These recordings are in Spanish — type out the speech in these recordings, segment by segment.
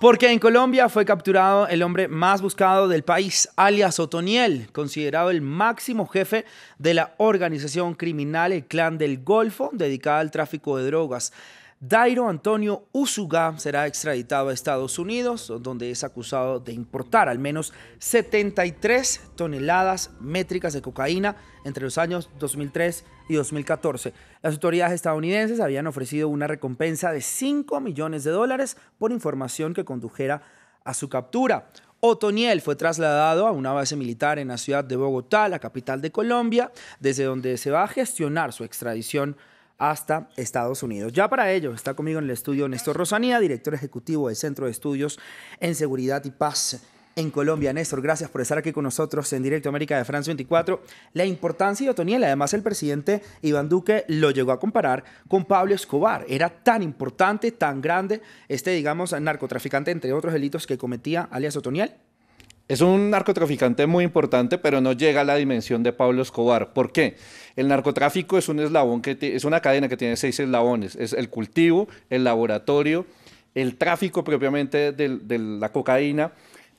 Porque en Colombia fue capturado el hombre más buscado del país, alias Otoniel, considerado el máximo jefe de la organización criminal, el Clan del Golfo, dedicada al tráfico de drogas. Dairo Antonio Usuga será extraditado a Estados Unidos, donde es acusado de importar al menos 73 toneladas métricas de cocaína entre los años 2003 y 2014. Las autoridades estadounidenses habían ofrecido una recompensa de 5 millones de dólares por información que condujera a su captura. Otoniel fue trasladado a una base militar en la ciudad de Bogotá, la capital de Colombia, desde donde se va a gestionar su extradición hasta Estados Unidos. Ya para ello está conmigo en el estudio Néstor Rosanía, director ejecutivo del Centro de Estudios en Seguridad y Paz en Colombia. Néstor, gracias por estar aquí con nosotros en Directo América de France 24. La importancia de Otoniel, además el presidente Iván Duque lo llegó a comparar con Pablo Escobar. Era tan importante, tan grande, este, digamos, narcotraficante, entre otros delitos que cometía alias Otoniel. Es un narcotraficante muy importante, pero no llega a la dimensión de Pablo Escobar. ¿Por qué? El narcotráfico es un eslabón que es una cadena que tiene seis eslabones. Es el cultivo, el laboratorio, el tráfico propiamente de la cocaína,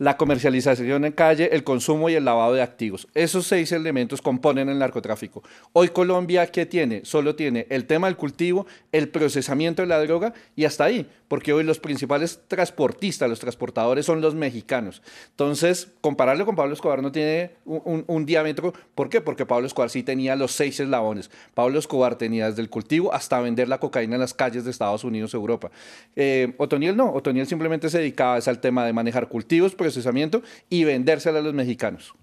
la comercialización en calle, el consumo y el lavado de activos. Esos seis elementos componen el narcotráfico. Hoy Colombia, ¿qué tiene? Solo tiene el tema del cultivo, el procesamiento de la droga y hasta ahí, porque hoy los principales transportistas, los transportadores son los mexicanos. Entonces, compararlo con Pablo Escobar no tiene un, diámetro. ¿Por qué? Porque Pablo Escobar sí tenía los seis eslabones. Pablo Escobar tenía desde el cultivo hasta vender la cocaína en las calles de Estados Unidos, Europa. Eh, Otoniel no, Otoniel simplemente se dedicaba al tema de manejar cultivos, pero y vendérsela a los mexicanos.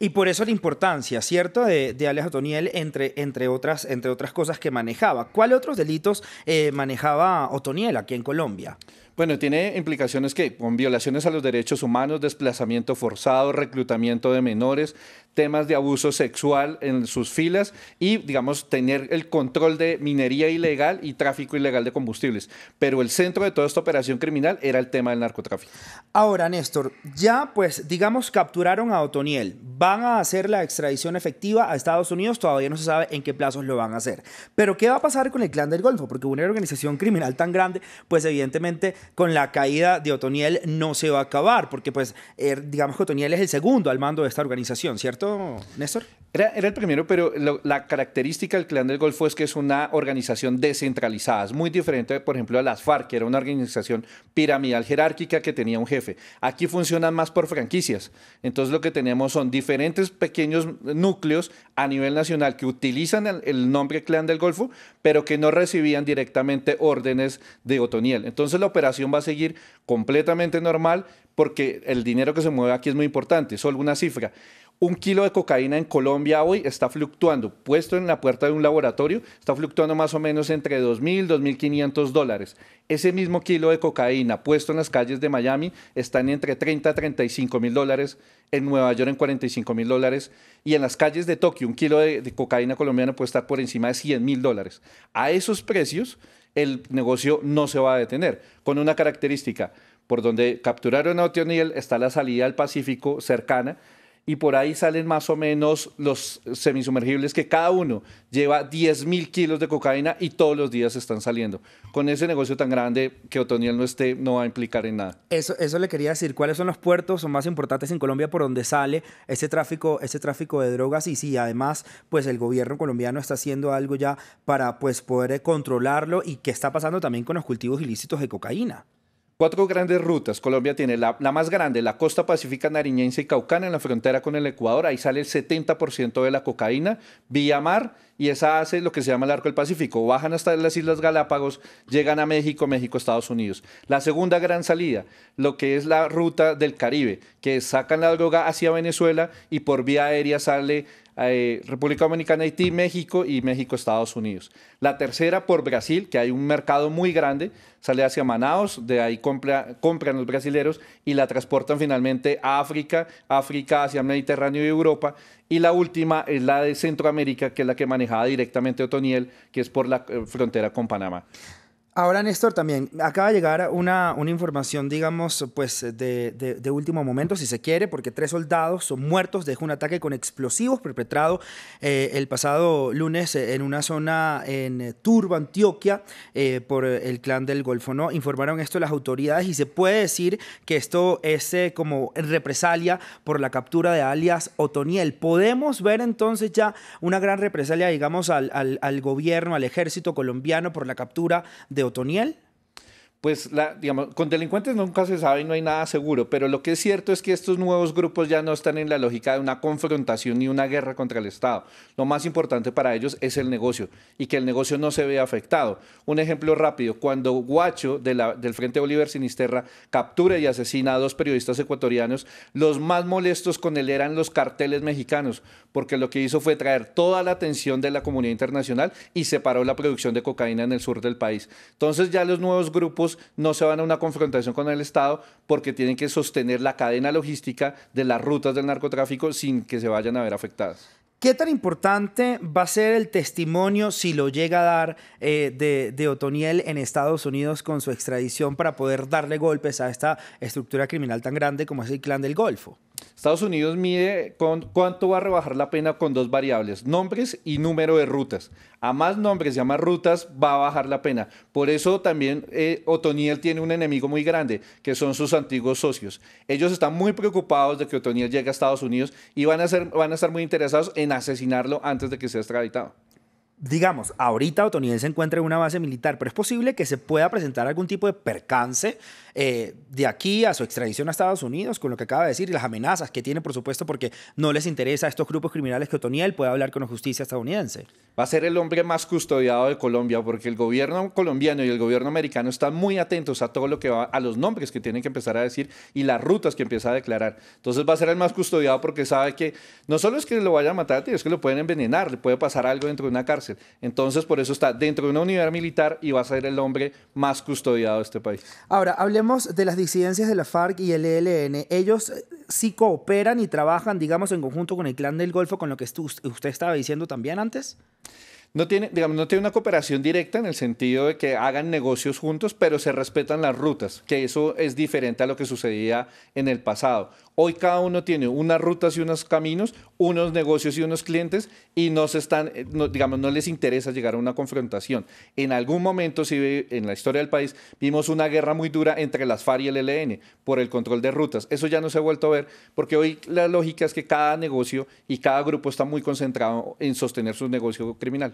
Y por eso la importancia, ¿cierto?, de, de Alex Otoniel, entre, entre, otras, entre otras cosas que manejaba. ¿Cuáles otros delitos eh, manejaba Otoniel aquí en Colombia? Bueno, tiene implicaciones que con violaciones a los derechos humanos, desplazamiento forzado, reclutamiento de menores, temas de abuso sexual en sus filas y, digamos, tener el control de minería ilegal y tráfico ilegal de combustibles. Pero el centro de toda esta operación criminal era el tema del narcotráfico. Ahora, Néstor, ya pues, digamos, capturaron a Otoniel. Van a hacer la extradición efectiva a Estados Unidos. Todavía no se sabe en qué plazos lo van a hacer. Pero, ¿qué va a pasar con el Clan del Golfo? Porque una organización criminal tan grande, pues evidentemente con la caída de Otoniel no se va a acabar. Porque pues, er, digamos que Otoniel es el segundo al mando de esta organización, ¿cierto? Néstor? Era, el primero, pero la característica del Clan del Golfo es que es una organización descentralizada. Es muy diferente, por ejemplo, a las FARC, que era una organización piramidal jerárquica que tenía un jefe. Aquí funcionan más por franquicias. Entonces, lo que tenemos son diferentes pequeños núcleos a nivel nacional que utilizan el, nombre Clan del Golfo, pero que no recibían directamente órdenes de Otoniel. Entonces, la operación va a seguir completamente normal porque el dinero que se mueve aquí es muy importante. Solo una cifra. Un kilo de cocaína en Colombia hoy está fluctuando, puesto en la puerta de un laboratorio, está fluctuando más o menos entre 2.000, 2.500 dólares. Ese mismo kilo de cocaína puesto en las calles de Miami está en entre 30 a 35 mil dólares, en Nueva York en 45 mil dólares y en las calles de Tokio un kilo de, cocaína colombiana puede estar por encima de 100 mil dólares. A esos precios el negocio no se va a detener, con una característica, por donde capturaron a O'Neill está la salida al Pacífico cercana, y por ahí salen más o menos los semisumergibles que cada uno lleva 10,000 mil kilos de cocaína y todos los días están saliendo. Con ese negocio tan grande que Otoniel no esté, no va a implicar en nada. Eso, eso le quería decir, ¿cuáles son los puertos más importantes en Colombia por donde sale ese tráfico, ese tráfico de drogas? Y si además, pues el gobierno colombiano está haciendo algo ya para pues, poder controlarlo y qué está pasando también con los cultivos ilícitos de cocaína. Cuatro grandes rutas. Colombia tiene la, más grande, la costa pacífica nariñense y caucana, en la frontera con el Ecuador. Ahí sale el 70% de la cocaína vía mar y esa hace lo que se llama el arco del Pacífico. Bajan hasta las Islas Galápagos, llegan a México, México, Estados Unidos. La segunda gran salida, lo que es la ruta del Caribe, que sacan la droga hacia Venezuela y por vía aérea sale eh, República Dominicana, Haití, México y México, Estados Unidos. La tercera por Brasil, que hay un mercado muy grande, sale hacia Manaus, de ahí compran los brasileros y la transportan finalmente a África, África hacia Mediterráneo y Europa. Y la última es la de Centroamérica, que es la que manejaba directamente Otoniel, que es por la eh, frontera con Panamá. Ahora, Néstor, también acaba de llegar una, una información, digamos, pues de, último momento, si se quiere, porque tres soldados son muertos de un ataque con explosivos perpetrado eh, el pasado lunes en una zona en Turba, Antioquia, eh, por el clan del Golfo. ¿no? Informaron esto las autoridades y se puede decir que esto es eh, como represalia por la captura de alias Otoniel. Podemos ver entonces ya una gran represalia, digamos, al, al gobierno, al ejército colombiano por la captura de Otoniel, pues digamos, con delincuentes nunca se sabe y no hay nada seguro, pero lo que es cierto es que estos nuevos grupos ya no están en la lógica de una confrontación ni una guerra contra el Estado. Lo más importante para ellos es el negocio y que el negocio no se vea afectado. Un ejemplo rápido, cuando Guacho del Frente Bolívar Sinisterra captura y asesina a dos periodistas ecuatorianos, los más molestos con él eran los carteles mexicanos, porque lo que hizo fue traer toda la atención de la comunidad internacional y separó la producción de cocaína en el sur del país. Entonces ya los nuevos grupos no se van a una confrontación con el Estado porque tienen que sostener la cadena logística de las rutas del narcotráfico sin que se vayan a ver afectadas. ¿Qué tan importante va a ser el testimonio, si lo llega a dar, eh, de, Otoniel en Estados Unidos con su extradición para poder darle golpes a esta estructura criminal tan grande como es el Clan del Golfo? Estados Unidos mide con cuánto va a rebajar la pena con dos variables, nombres y número de rutas. A más nombres y a más rutas va a bajar la pena. Por eso también eh, Otoniel tiene un enemigo muy grande, que son sus antiguos socios. Ellos están muy preocupados de que Otoniel llegue a Estados Unidos y van a, ser, van a estar muy interesados en asesinarlo antes de que sea extraditado digamos, ahorita Otoniel se encuentra en una base militar, pero es posible que se pueda presentar algún tipo de percance eh, de aquí a su extradición a Estados Unidos, con lo que acaba de decir, y las amenazas que tiene, por supuesto, porque no les interesa a estos grupos criminales que Otoniel pueda hablar con la justicia estadounidense. Va a ser el hombre más custodiado de Colombia, porque el gobierno colombiano y el gobierno americano están muy atentos a todo lo que va, a los nombres que tienen que empezar a decir y las rutas que empieza a declarar. Entonces va a ser el más custodiado porque sabe que no solo es que lo vayan a matar, es que lo pueden envenenar, le puede pasar algo dentro de una cárcel entonces, por eso está dentro de una unidad militar y va a ser el hombre más custodiado de este país. Ahora, hablemos de las disidencias de la FARC y el ELN. Ellos eh, sí cooperan y trabajan, digamos, en conjunto con el Clan del Golfo, con lo que usted estaba diciendo también antes no tiene, digamos, no tiene una cooperación directa en el sentido de que hagan negocios juntos, pero se respetan las rutas, que eso es diferente a lo que sucedía en el pasado. Hoy cada uno tiene unas rutas y unos caminos, unos negocios y unos clientes y no se están, eh, digamos, no les interesa llegar a una confrontación. En algún momento, si en la historia del país, vimos una guerra muy dura entre las FARC y el ELN por el control de rutas. Eso ya no se ha vuelto a ver porque hoy la lógica es que cada negocio y cada grupo está muy concentrado en sostener su negocio criminal.